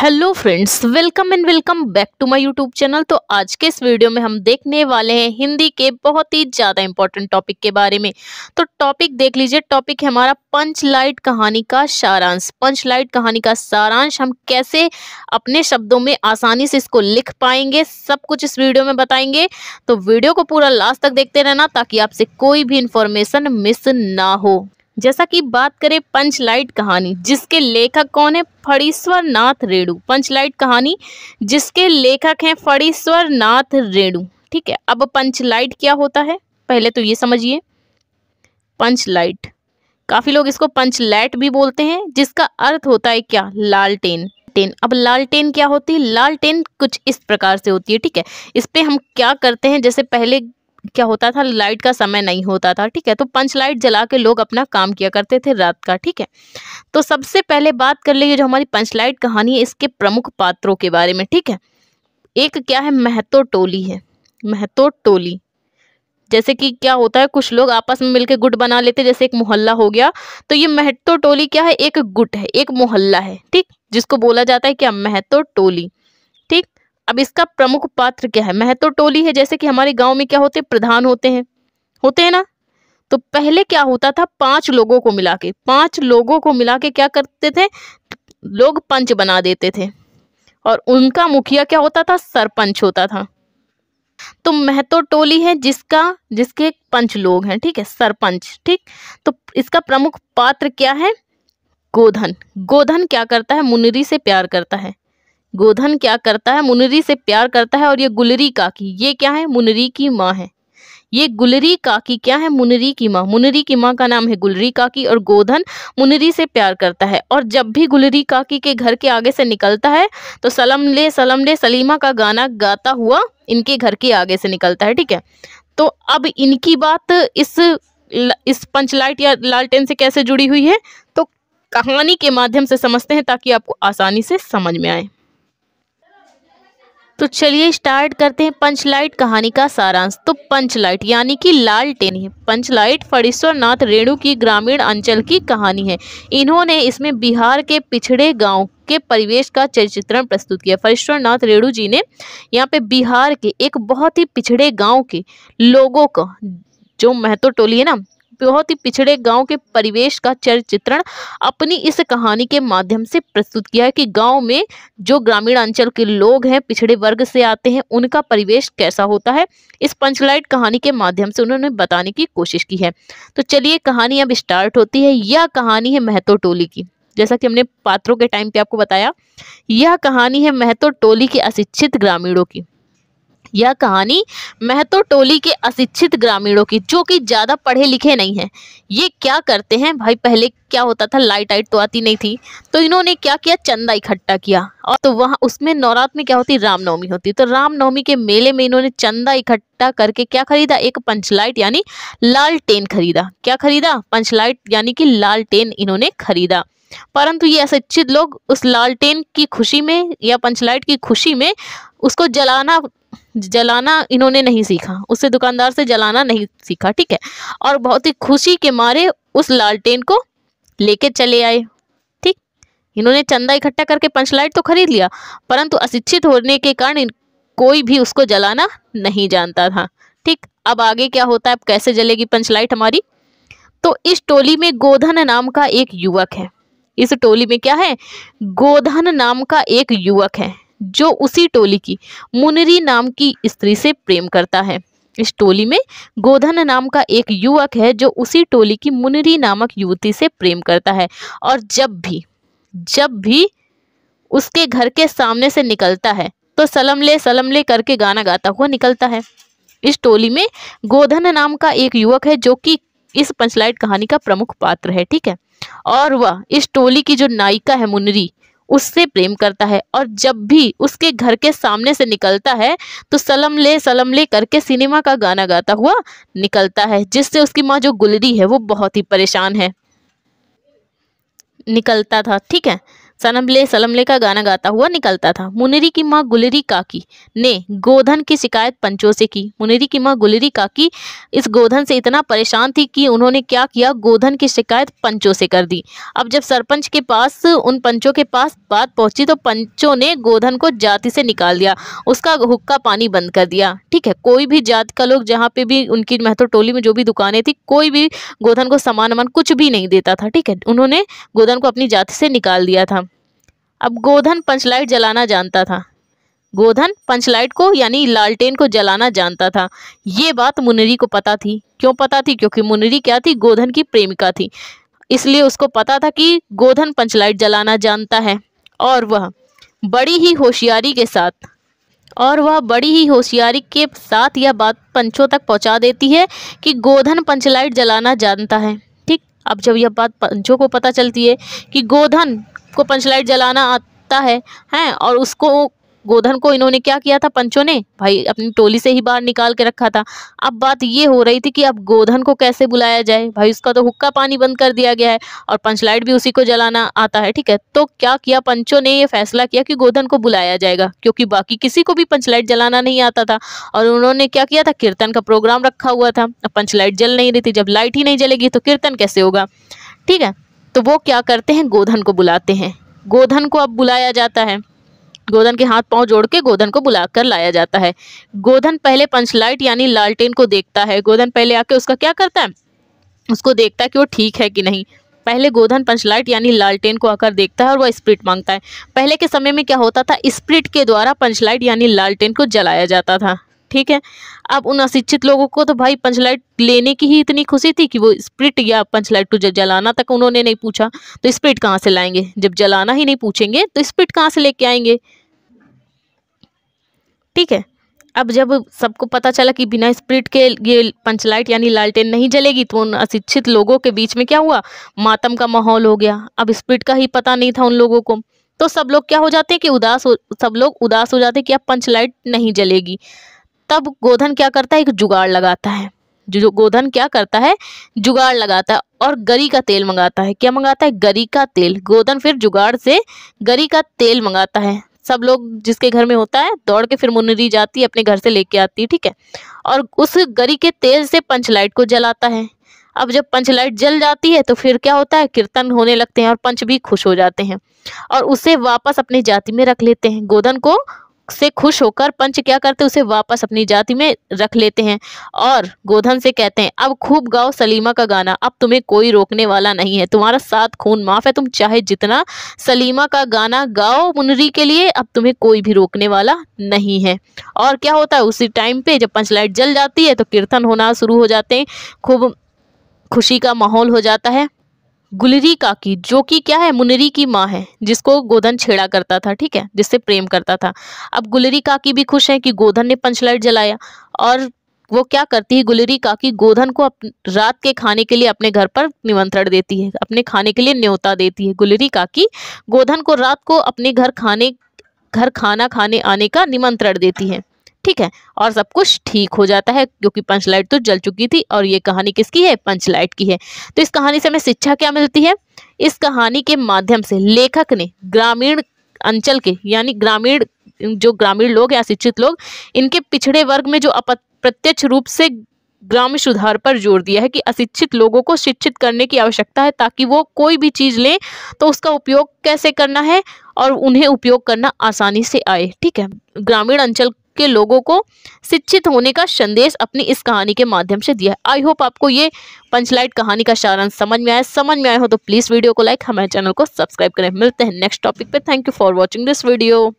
hello friends welcome and welcome back to my YouTube channel तो आज के इस वीडियो में हम देखने वाले हैं हिंदी के बहुत ही ज़्यादा इम्पोर्टेंट टॉपिक के बारे में तो टॉपिक देख लीजिए टॉपिक है हमारा पंच लाइट कहानी का सारांश पंच लाइट कहानी का सारांश हम कैसे अपने शब्दों में आसानी से इसको लिख पाएंगे सब कुछ इस वीडियो में बताएंगे तो वीडियो को पूरा लास्ट तक देखते रहना ताकि आपसे कोई भी इन्फॉर्मेशन मिस ना हो जैसा कि बात करें पंचलाइट कहानी जिसके लेखक कौन है फड़ीश्वर नाथ रेणु पंचलाइट कहानी जिसके लेखक हैं फड़ीश्वर नाथ रेणु ठीक है अब पंचलाइट क्या होता है पहले तो ये समझिए पंचलाइट काफ़ी लोग इसको पंचलाइट भी बोलते हैं जिसका अर्थ होता है क्या लालटेन टेन अब लालटेन क्या होती है लालटेन कुछ इस प्रकार से होती है ठीक है इस पर हम क्या करते हैं जैसे पहले क्या होता था लाइट का समय नहीं होता था ठीक है तो पंच लाइट जला के लोग अपना काम किया करते थे रात का ठीक है तो सबसे पहले बात कर लीजिए जो हमारी पंच लाइट कहानी है इसके प्रमुख पात्रों के बारे में ठीक है एक क्या है महतो टोली है महतो टोली जैसे कि क्या होता है कुछ लोग आपस में मिलकर गुट बना लेते जैसे एक मोहल्ला हो गया तो ये महतो टोली क्या है एक गुट है एक मोहल्ला है ठीक जिसको बोला जाता है क्या महतो टोली अब इसका प्रमुख पात्र क्या है महतो टोली है जैसे कि हमारे गांव में क्या होते प्रधान होते हैं होते हैं ना तो पहले क्या होता था पांच लोगों को मिला के पांच लोगों को मिला के क्या करते थे लोग पंच बना देते थे और उनका मुखिया क्या होता था सरपंच होता था तो महतो टोली है जिसका जिसके पंच लोग हैं ठीक है सरपंच ठीक तो इसका प्रमुख पात्र क्या है गोधन गोधन क्या करता है मुनरी से प्यार करता है गोधन क्या करता है मुनरी से प्यार करता है और ये गुलरी काकी ये क्या है मुनरी की माँ है ये गुलरी काकी क्या है मुनरी की माँ मुनरी की माँ का नाम है गुलरी काकी और गोधन मुनरी से प्यार करता है और जब भी गुलरी काकी के घर के आगे से निकलता है तो सलम ले सलम ले सलीमा का गाना गाता हुआ इनके घर के आगे से निकलता है ठीक है तो अब इनकी बात इस इस पंचलाइट या लालटेन से कैसे जुड़ी हुई है तो कहानी के माध्यम से समझते हैं ताकि आपको आसानी से समझ में आए तो चलिए स्टार्ट करते हैं पंचलाइट कहानी का सारांश तो पंचलाइट यानी कि लाल टेन है पंचलाइट फणीश्वर नाथ रेणु की ग्रामीण अंचल की कहानी है इन्होंने इसमें बिहार के पिछड़े गाँव के परिवेश का चरित्रण प्रस्तुत किया फरेश्वर नाथ रेणु जी ने यहाँ पे बिहार के एक बहुत ही पिछड़े गांव के लोगों का जो महतो टोली है ना बहुत ही पिछड़े गांव के परिवेश का चरित्रण अपनी इस कहानी के माध्यम से प्रस्तुत किया है कि गांव में जो ग्रामीण अंचल के लोग हैं पिछड़े वर्ग से आते हैं उनका परिवेश कैसा होता है इस पंचलाइट कहानी के माध्यम से उन्होंने बताने की कोशिश की है तो चलिए कहानी अब स्टार्ट होती है यह कहानी है महतो टोली की जैसा कि हमने पात्रों के टाइम पे आपको बताया यह कहानी है महतो टोली के अशिक्षित ग्रामीणों की यह कहानी महतो टोली के अशिक्षित ग्रामीणों की जो कि ज़्यादा पढ़े लिखे नहीं हैं ये क्या करते हैं भाई पहले क्या होता था लाइट आइट तो आती नहीं थी तो इन्होंने क्या किया चंदा इकट्ठा किया और तो वहाँ उसमें नवरात्र में क्या होती रामनवमी होती तो रामनवमी के मेले में इन्होंने चंदा इकट्ठा करके क्या खरीदा एक पंचलाइट यानी लालटेन खरीदा क्या खरीदा पंचलाइट यानी कि लालटेन इन्होंने खरीदा परंतु ये अशिक्षित लोग उस लालटेन की खुशी में या पंचलाइट की खुशी में उसको जलाना जलाना इन्होंने नहीं सीखा उससे दुकानदार से जलाना नहीं सीखा ठीक है और बहुत ही खुशी के मारे उस लालटेन को लेके चले आए ठीक इन्होंने चंदा इकट्ठा करके पंचलाइट तो खरीद लिया परंतु अशिक्षित होने के कारण कोई भी उसको जलाना नहीं जानता था ठीक अब आगे क्या होता है अब कैसे जलेगी पंचलाइट हमारी तो इस टोली में गोधन नाम का एक युवक है इस टोली में क्या है गोधन नाम का एक युवक है जो उसी टोली की मुनरी नाम की स्त्री से प्रेम करता है इस टोली में गोधन नाम का एक युवक है जो उसी टोली की मुनरी नामक युवती से प्रेम करता है और जब भी जब भी उसके घर के सामने से निकलता है तो सलम ले सलम ले करके गाना गाता हुआ निकलता है इस टोली में गोधन नाम का एक युवक है जो कि इस पंचलाइट कहानी का प्रमुख पात्र है ठीक है और वह इस टोली की जो नायिका है मुनरी उससे प्रेम करता है और जब भी उसके घर के सामने से निकलता है तो सलम ले सलम ले करके सिनेमा का गाना गाता हुआ निकलता है जिससे उसकी माँ जो गुलरी है वो बहुत ही परेशान है निकलता था ठीक है सनमले सलमले का गाना गाता हुआ निकलता था मुनेरी की माँ गुलेरी काकी ने गोधन की शिकायत पंचों से की मुनेरी की माँ गुलेरी काकी इस गोधन से इतना परेशान थी कि उन्होंने क्या किया गोधन की शिकायत पंचों से कर दी अब जब सरपंच के पास उन पंचों के पास बात पहुंची तो पंचों ने गोधन को जाति से निकाल दिया उसका हुक्का पानी बंद कर दिया ठीक है कोई भी जात का लोग जहाँ पे भी उनकी महतो टोली में जो भी दुकानें थी कोई भी गोधन को सामान वामान कुछ भी नहीं देता था ठीक है उन्होंने गोधन को अपनी जाति से निकाल दिया था अब गोधन पंचलाइट जलाना जानता था गोधन पंचलाइट को यानी लालटेन को जलाना जानता था ये बात मुनरी को पता थी क्यों पता थी क्योंकि मुनरी क्या थी गोधन की प्रेमिका थी इसलिए उसको पता था कि गोधन पंचलाइट जलाना जानता है और वह बड़ी ही होशियारी के साथ और वह बड़ी ही होशियारी के साथ यह बात पंचों तक पहुंचा देती है कि गोधन पंचलाइट जलाना जानता है ठीक अब जब यह बात पंचों को पता चलती है कि गोधन को पंचलाइट जलाना आता है हैं और उसको गोधन को इन्होंने क्या किया था पंचों ने भाई अपनी टोली से ही बाहर निकाल के रखा था अब बात ये हो रही थी कि अब गोधन को कैसे बुलाया जाए भाई उसका तो हुक्का पानी बंद कर दिया गया है और पंचलाइट भी उसी को जलाना आता है ठीक है तो क्या किया पंचों ने ये फैसला किया कि गोधन को बुलाया जाएगा क्योंकि बाकी किसी को भी पंचलाइट जलाना नहीं आता था और उन्होंने क्या किया था कीर्तन का प्रोग्राम रखा हुआ था अब पंचलाइट जल नहीं रही थी जब लाइट ही नहीं जलेगी तो कीर्तन कैसे होगा ठीक है तो वो क्या करते हैं गोधन को बुलाते हैं गोधन को अब बुलाया जाता है गोधन के हाथ पांव जोड़ के गोधन को बुलाकर लाया जाता है गोधन पहले पंचलाइट यानी लालटेन को देखता है गोधन पहले आके उसका क्या करता है उसको देखता है कि वो ठीक है कि नहीं पहले गोधन पंचलाइट यानी लालटेन को आकर देखता है और वह स्प्रिट मांगता है पहले के समय में क्या होता था स्प्रिट के द्वारा पंचलाइट यानी लालटेन को जलाया जाता था ठीक है अब उन अशिक्षित लोगों को तो भाई पंचलाइट लेने की ही इतनी खुशी थी कि वो स्प्रिट या पंचलाइट टू जलाना तक उन्होंने नहीं पूछा तो स्प्रिट कहाँ से लाएंगे जब जलाना ही नहीं पूछेंगे तो स्प्रिट कहाँ से लेके आएंगे ठीक है अब जब सबको पता चला कि बिना स्प्रिट के ये पंचलाइट यानी लालटेन नहीं जलेगी तो उन अशिक्षित लोगों के बीच में क्या हुआ मातम का माहौल हो गया अब स्प्रिट का ही पता नहीं था उन लोगों को तो सब लोग क्या हो जाते हैं कि उदास हो सब लोग उदास हो जाते हैं कि अब पंचलाइट नहीं जलेगी तब गोधन क्या करता है एक जुगाड़ लगाता है जो गोधन क्या करता है जुगाड़ लगाता है और गरी का तेल मंगाता है क्या मंगाता है गरी का तेल गोधन फिर जुगाड़ से गरी का तेल मंगाता है सब लोग जिसके घर में होता है दौड़ के फिर मुन्नरी जाती है अपने घर से लेके आती है ठीक है और उस गरी के तेल से पंचलाइट को जलाता है अब जब पंचलाइट जल जाती है तो फिर क्या होता है कीर्तन होने लगते हैं और पंच भी खुश हो जाते हैं और उसे वापस अपनी जाति में रख लेते हैं गोधन को से खुश होकर पंच क्या करते उसे वापस अपनी जाति में रख लेते हैं और गोधन से कहते हैं अब खूब गाओ सलीमा का गाना अब तुम्हें कोई रोकने वाला नहीं है तुम्हारा साथ खून माफ है तुम चाहे जितना सलीमा का गाना गाओ मुनरी के लिए अब तुम्हें कोई भी रोकने वाला नहीं है और क्या होता है उसी टाइम पे जब पंच लाइट जल जाती है तो कीर्तन होना शुरू हो जाते हैं खूब खुशी का माहौल हो जाता है गुलरी काकी जो कि क्या है मुनरी की माँ है जिसको गोधन छेड़ा करता था ठीक है जिससे प्रेम करता था अब गुलरी काकी भी खुश है कि गोधन ने पंचलाइट जलाया और वो क्या करती है गुलरी काकी गोधन को रात के खाने के लिए अपने घर पर निमंत्रण देती है अपने खाने के लिए न्योता देती है गुलरी काकी गोधन को रात को अपने घर खाने घर खाना खाने आने का निमंत्रण देती है ठीक है और सब कुछ ठीक हो जाता है क्योंकि पंचलाइट तो जल चुकी थी और ये कहानी किसकी है पंचलाइट की है तो इस कहानी से हमें शिक्षा क्या मिलती है इस कहानी के माध्यम से लेखक ने ग्रामीण अंचल के यानी ग्रामीण जो ग्रामीण लोग या शिक्षित लोग इनके पिछड़े वर्ग में जो अप्रत्यक्ष रूप से ग्राम सुधार पर जोर दिया है कि अशिक्षित लोगों को शिक्षित करने की आवश्यकता है ताकि वो कोई भी चीज़ लें तो उसका उपयोग कैसे करना है और उन्हें उपयोग करना आसानी से आए ठीक है ग्रामीण अंचल के लोगों को शिक्षित होने का संदेश अपनी इस कहानी के माध्यम से दिया है आई होप आपको ये पंचलाइट कहानी का सारांश समझ में आया समझ में आया हो तो प्लीज़ वीडियो को लाइक हमारे चैनल को सब्सक्राइब करें मिलते हैं नेक्स्ट टॉपिक पर thank you for watching this video